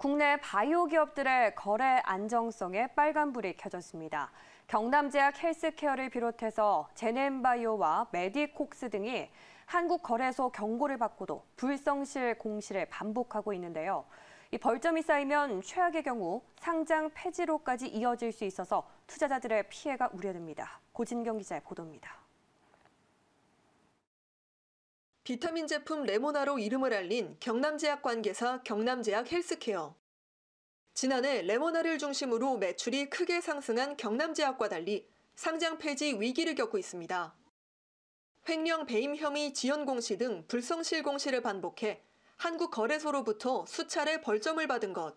국내 바이오 기업들의 거래 안정성에 빨간불이 켜졌습니다. 경남제약 헬스케어를 비롯해서 제넨바이오와 메디콕스 등이 한국거래소 경고를 받고도 불성실 공시를 반복하고 있는데요. 이 벌점이 쌓이면 최악의 경우 상장 폐지로까지 이어질 수 있어서 투자자들의 피해가 우려됩니다. 고진경 기자의 보도입니다. 비타민 제품 레모나로 이름을 알린 경남제약 관계사 경남제약 헬스케어. 지난해 레모나를 중심으로 매출이 크게 상승한 경남제약과 달리 상장 폐지 위기를 겪고 있습니다. 횡령 배임 혐의 지연 공시 등 불성실 공시를 반복해 한국거래소로부터 수차례 벌점을 받은 것.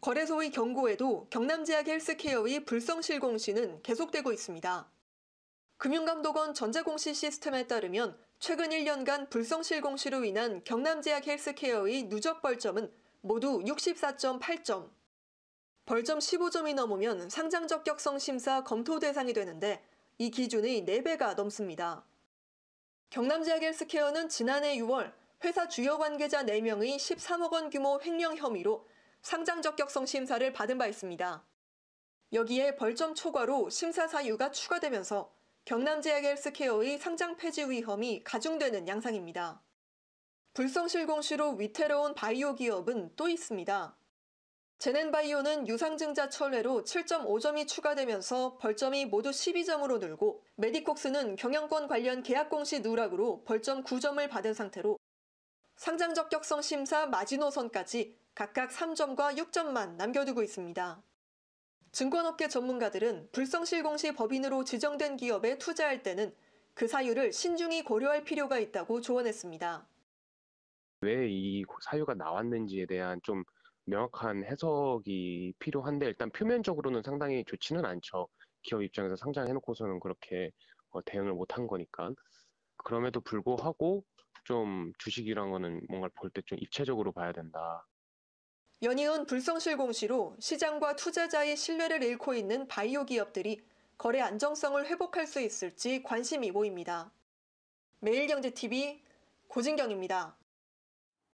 거래소의 경고에도 경남제약 헬스케어의 불성실 공시는 계속되고 있습니다. 금융감독원 전자공시 시스템에 따르면 최근 1년간 불성실 공시로 인한 경남제약 헬스케어의 누적 벌점은 모두 64.8점. 벌점 15점이 넘으면 상장 적격성 심사 검토 대상이 되는데 이 기준의 4배가 넘습니다. 경남제약 헬스케어는 지난해 6월 회사 주요 관계자 4명의 13억 원 규모 횡령 혐의로 상장 적격성 심사를 받은 바 있습니다. 여기에 벌점 초과로 심사 사유가 추가되면서 경남제약헬스케어의 상장 폐지 위험이 가중되는 양상입니다. 불성실 공시로 위태로운 바이오 기업은 또 있습니다. 제넨바이오는 유상증자 철회로 7.5점이 추가되면서 벌점이 모두 12점으로 늘고 메디콕스는 경영권 관련 계약 공시 누락으로 벌점 9점을 받은 상태로 상장 적격성 심사 마지노선까지 각각 3점과 6점만 남겨두고 있습니다. 증권업계 전문가들은 불성실공시 법인으로 지정된 기업에 투자할 때는 그 사유를 신중히 고려할 필요가 있다고 조언했습니다. 왜 이 사유가 나왔는지에 대한 좀 명확한 해석이 필요한데 일단 표면적으로는 상당히 좋지는 않죠. 기업 입장에서 상장해놓고서는 그렇게 어, 대응을 못한 거니까. 그럼에도 불구하고 좀 주식이란 거는 뭔가 볼 때 좀 입체적으로 봐야 된다. 연이은 불성실 공시로 시장과 투자자의 신뢰를 잃고 있는 바이오 기업들이 거래 안정성을 회복할 수 있을지 관심이 모입니다. 매일경제TV 고진경입니다.